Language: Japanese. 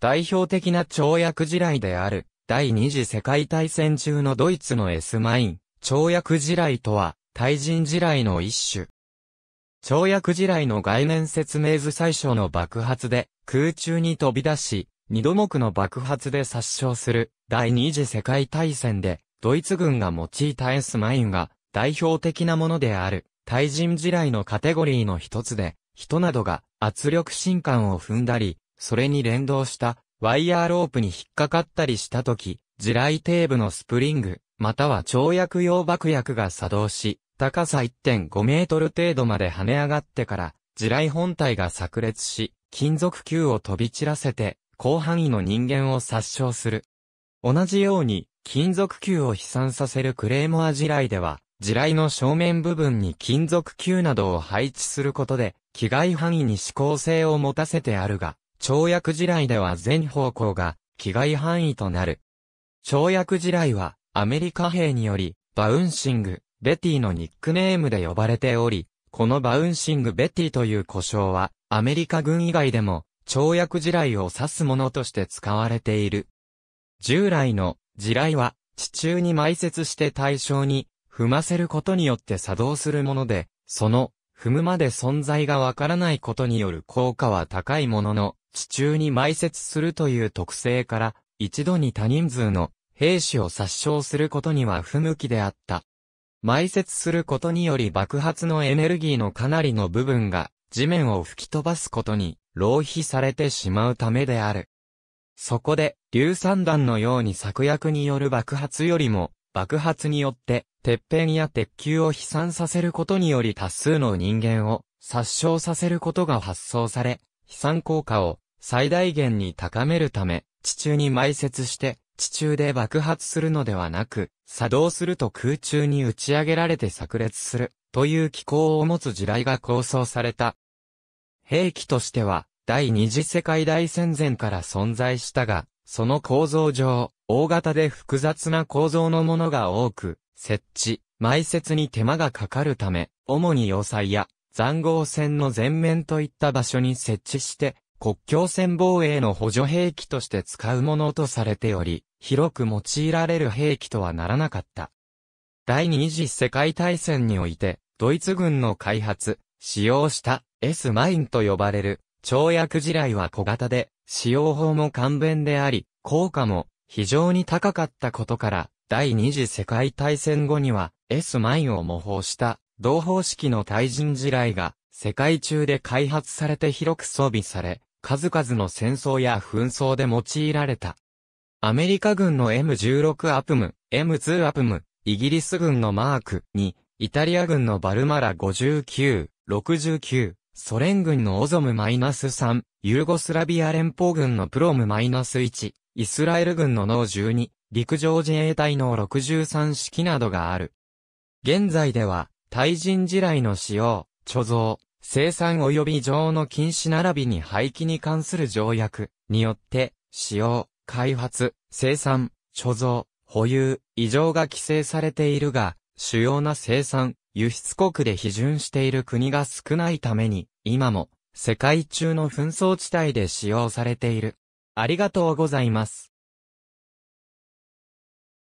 代表的な跳躍地雷である、第二次世界大戦中のドイツの S マイン、跳躍地雷とは、対人地雷の一種。跳躍地雷の概念説明図最初の爆発で、空中に飛び出し、二度目の爆発で殺傷する、第二次世界大戦で、ドイツ軍が用いた S マインが、代表的なものである、対人地雷のカテゴリーの一つで、人などが圧力進化を踏んだり、それに連動したワイヤーロープに引っかかったりしたとき、地雷底部のスプリング、または跳躍用爆薬が作動し、高さ1.5メートル程度まで跳ね上がってから、地雷本体が炸裂し、金属球を飛び散らせて、広範囲の人間を殺傷する。同じように、金属球を飛散させるクレーモア地雷では、地雷の正面部分に金属球などを配置することで、機害範囲に指向性を持たせてあるが、跳躍地雷では全方向が危害範囲となる。跳躍地雷はアメリカ兵によりバウンシング、ベティのニックネームで呼ばれており、このバウンシングベティという呼称はアメリカ軍以外でも跳躍地雷を指すものとして使われている。従来の地雷は地中に埋設して対象に踏ませることによって作動するもので、その踏むまで存在がわからないことによる効果は高いものの、地中に埋設するという特性から、一度に多人数の兵士を殺傷することには不向きであった。埋設することにより爆発のエネルギーのかなりの部分が地面を吹き飛ばすことに浪費されてしまうためである。そこで、硫酸弾のように策薬による爆発よりも、爆発によって、鉄片や鉄球を飛散させることにより多数の人間を殺傷させることが発想され、飛散効果を最大限に高めるため、地中に埋設して、地中で爆発するのではなく、作動すると空中に打ち上げられて炸裂する、という機構を持つ地雷が構想された。兵器としては、第二次世界大戦前から存在したが、その構造上、大型で複雑な構造のものが多く、設置、埋設に手間がかかるため、主に要塞や塹壕戦の前面といった場所に設置して、国境線防衛の補助兵器として使うものとされており、広く用いられる兵器とはならなかった。第二次世界大戦において、ドイツ軍の開発、使用した S マインと呼ばれる、跳躍地雷は小型で、使用法も簡便であり、効果も非常に高かったことから、第二次世界大戦後には S マインを模倣した同方式の対人地雷が世界中で開発されて広く装備され、数々の戦争や紛争で用いられた。アメリカ軍の M16 アプム、M2 アプム、イギリス軍のマーク2、イタリア軍のバルマラ59、69、ソ連軍のオゾム -3、ユーゴスラビア連邦軍のプロム -1、イスラエル軍のノー12、陸上自衛隊の63式などがある。現在では、対人地雷の使用、貯蔵、生産及び上の禁止並びに廃棄に関する条約によって、使用、開発、生産、貯蔵、保有、異常が規制されているが、主要な生産、輸出国で批准している国が少ないために、今も、世界中の紛争地帯で使用されている。ありがとうございます。